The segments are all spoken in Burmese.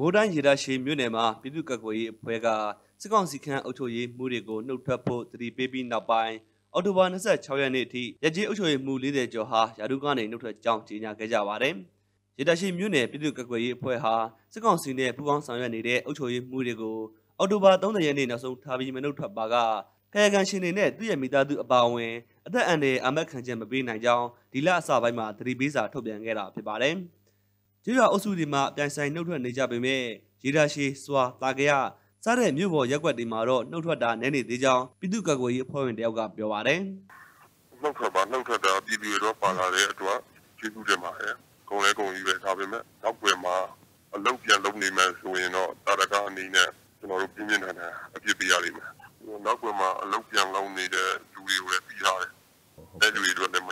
ဘိုးတိုင်းရေဒါရှိမြို့နယ်မှာပြည်သူ့ကကွယ်ရေးအဖွဲ့ကစစ်ကောင်စီခန့်အုပ်ချုပ်ရေးမှုတွေကိုနှုတ်ထွက်ဖို့တတိပေးပြီးနောက်ပိုင်းအော်တိုဘာ26ရက်နေ့အထိရကြေးအုပ်ချုပ်ရေးမှု40ကျော်ဟာရာထူးကနေနှုတ်ထွက်ကြောင်းကြေညာခဲ့ကြပါတယ်။ရေဒါရှိမြို့နယ်ပြည်သူ့ကကွယ်ရေးအဖွဲ့ဟာစစ်ကောင်စီနဲ့ပူးပေါင်းဆောင်ရွက်နေတဲ့အုပ်ချုပ်ရေးမှုတွေကိုအော်တိုဘာ30ရက်နေ့နောက်ဆုံးထားပြီးမနှုတ်ထွက်ပါကခရကံရှင်တွေနဲ့သူ့ရဲ့မိသားစုအပါအဝင်အသက်အန္တရာယ်အမတ်ခံချက်မပေးနိုင်ကြောင်းဒီလအစပိုင်းမှာသတိပေးစာထုတ်ပြန်ခဲ့တာဖြစ်ပါတယ်။ကျေးရွာအုပ်စုတွေမှာပြန်ဆိုင်နှုတ်ထွက်နေကြပေမဲ့ရေဒါရှည်စွာတာကရစတဲ့မြို့ပေါ်ရက်ွက်တွေမှာတော့နှုတ်ထွက်တာနည်းနေသေးကြောင်းပြည်သူ့ကာကွယ်ရေးအဖွဲ့ဝင်တယောက်ကပြောပါတယ်။နှုတ်ထွက်ပါနှုတ်ထွက်တာပြည်သူတွေတော့ပါလာတဲ့အတွက်ကျေးဇူးတင်ပါတယ်။ကုန်လဲကုန်ကြီးပဲဒါပေမဲ့နောက်ွယ်မှာအလုပ်ပြန်လုပ်နေမှဆိုရင်တော့တာရကအနေနဲ့ကျွန်တော်တို့ပြင်းပြင်းထန်ထန်အပြစ်ပေးရလိမ့်မယ်။နောက်ွယ်မှာအလုပ်ပြန်လုပ်နေတဲ့လူတွေကိုလည်းပြီးထားတယ်။အဲ့လူတွေတော့လည်းမ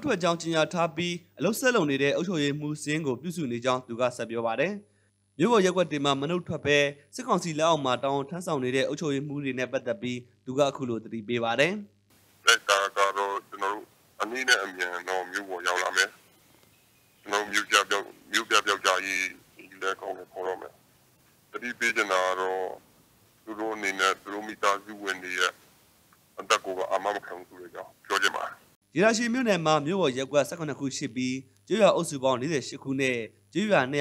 တ်ထွက်ကြောင်းကြေညာထားပြီးအလုတ်ဆက်လုံနေတဲ့အုပ်ချုပ်ရေးမှူးစင်းကိုပြုစုနေကြောင်းသူကဆက်ပြောပါတယ်။မြို့ပေါ်ရက်ွက်တင်မှာမနှုတ်ထွက်ပဲစစ်ကောင်စီလက်အောက်မှာတောင်းထမ်းဆောင်နေတဲ့အုပ်ချုပ်ရေးမှူးတွေနဲ့ပတ်သက်ပြီးသူကအခုလိုသတိပေးပါတယ်။လက်ကာကတော့ကျွန်တော်တို့အနည်းနဲ့အမြန်တော့မြို့ပေါ်ရောက်လာမယ်။ကျွန်တော်မြို့ပြပြောက်မြို့ပြပြောက်ကြရေးလက်ကောင်းနဲ့ခေါ်တော့မယ်။သတိပေးချင်တာကတော့သူတို့အနေနဲ့သူတို့မိသားစုဝင်တွေရဲ့အသက်ကိုကအမမခံဘူးဆိုကြပြောချင်ပါတယ်။ဒီလာရှိမြို့နယ်မှာမြို့ပေါ်ရပ်ကွက်18ခုရှိပြီးကျွရွာအုပ်စုပေါင်း48ခုနဲ့ကျွရွာ295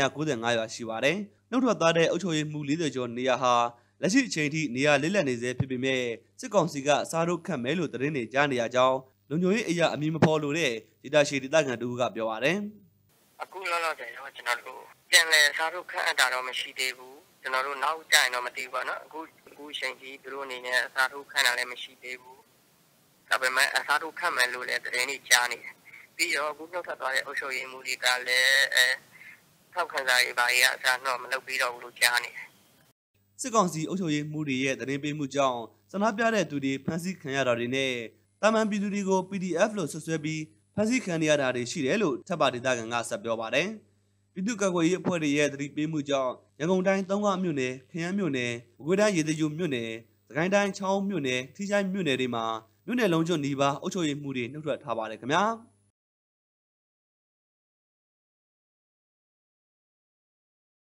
ရွာရှိပါတယ်။နှုတ်ထွက်သားတဲ့အုပ်ချုပ်ရေးမှု40ကျော်နေရာဟာလက်ရှိအချိန်ထိနေရာလစ်လက်နေဆဲဖြစ်ပေမဲ့စစ်ကောင်စီကအစားတို့ခတ်မဲလို့သတင်းတွေကြားနေရကြောင်းလုံခြုံရေးအရာအမည်မဖော်လို့တဲ့ဒေတာရှိဒေတာခံတူကပြောပါတယ်။အခုလောလောဆယ်တော့ကျွန်တော်တို့ပြန်လည်စားတို့ခတ်အပ်တာတော့မရှိသေးဘူး။ကျွန်တော်တို့နောက်ကြရင်တော့မသိဘူးပေါ့နော်။အခုအခုချိန်ကြီးသူတို့အနေနဲ့စားတို့ခတ်တာလည်းမရှိသေးဘူး။ဒါပေမဲ့အစားထိုးခတ်မယ်လို့လည်းတရင်ကြီးကြားနေတယ်ပြီးတော့အခုနှုတ်ထွက်သွားတဲ့အုပ်ချုပ်ရေးမှုတွေကလည်းအဲထောက်ခံစာရေးပါရေးအစားတော့မလုပ်ပြီးတော့ဘူးလို့ကြားနေတယ်စစ်ကောင်စီအုပ်ချုပ်ရေးမှုတွေရဲ့တရင်ပေးမှုကြောင့်စနာပြတဲ့သူတွေဖမ်းဆီးခံရတာတွေနဲ့တာမန်ပြည်သူတွေကို PDF လို့ဆွဆွဲပြီးဖမ်းဆီးခံရတာတွေရှိတယ်လို့ထပ်ပါဒေသခံကဆက်ပြောပါတယ်ပြည်သူ့ကာကွယ်ရေးအဖွဲ့တွေရဲ့တတိပေးမှုကြောင့်ရန်ကုန်တိုင်းသုံးကမြို့နယ်ခရမ်းမြို့နယ်၊ဝကွေးတိုင်းရေတရုမြို့နယ်၊သခိုင်းတိုင်းချောင်းမြို့နယ်၊ထီချိုင်းမြို့နယ်တွေမှာမြို့နယ်လုံးကျွန်းနီးပါးအုပ်ချုပ်ရေးမှုတွေနှုတ်ထွက်ထားပါတယ်ခင်ဗျာ။